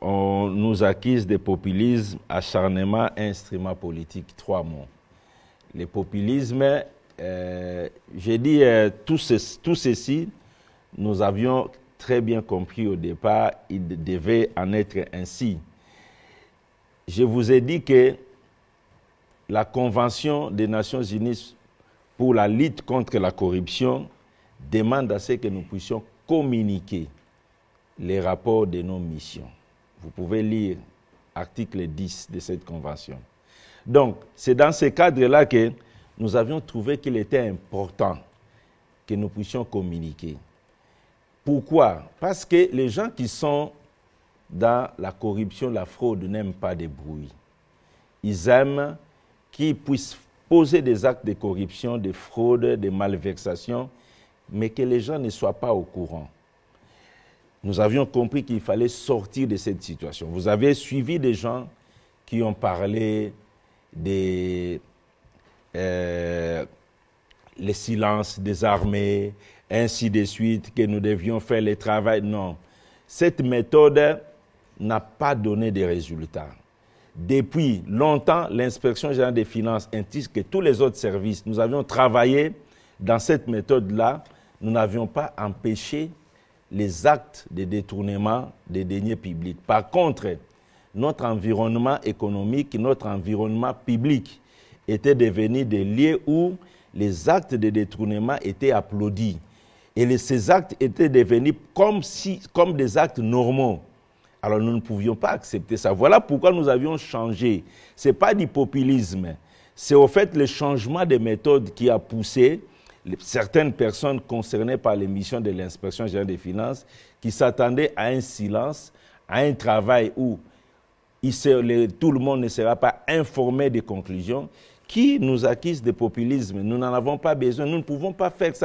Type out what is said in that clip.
On nous accuse de populisme, acharnement, instrument politique, trois mots. Le populisme, euh, j'ai dit euh, tout, tout ceci, nous avions très bien compris au départ, il devait en être ainsi. Je vous ai dit que la Convention des Nations Unies pour la lutte contre la corruption demande à ce que nous puissions communiquer les rapports de nos missions. Vous pouvez lire article 10 de cette convention. Donc, c'est dans ce cadre-là que nous avions trouvé qu'il était important que nous puissions communiquer. Pourquoi Parce que les gens qui sont dans la corruption, la fraude n'aiment pas des bruits. Ils aiment qu'ils puissent poser des actes de corruption, de fraude, de malversation, mais que les gens ne soient pas au courant. Nous avions compris qu'il fallait sortir de cette situation. Vous avez suivi des gens qui ont parlé des euh, silences des armées, ainsi de suite, que nous devions faire le travail. Non, cette méthode n'a pas donné de résultats. Depuis longtemps, l'inspection générale des finances ainsi que tous les autres services, nous avions travaillé dans cette méthode-là. Nous n'avions pas empêché les actes de détournement des deniers publics. Par contre, notre environnement économique, notre environnement public était devenu des lieux où les actes de détournement étaient applaudis. Et ces actes étaient devenus comme des actes normaux. Alors nous ne pouvions pas accepter ça. Voilà pourquoi nous avions changé. Ce n'est pas du populisme. C'est au fait le changement des méthodes qui a poussé certaines personnes concernées par les missions de l'inspection générale des finances qui s'attendaient à un silence, à un travail où il tout le monde ne sera pas informé des conclusions qui nous acquise de populisme. Nous n'en avons pas besoin, nous ne pouvons pas faire ça.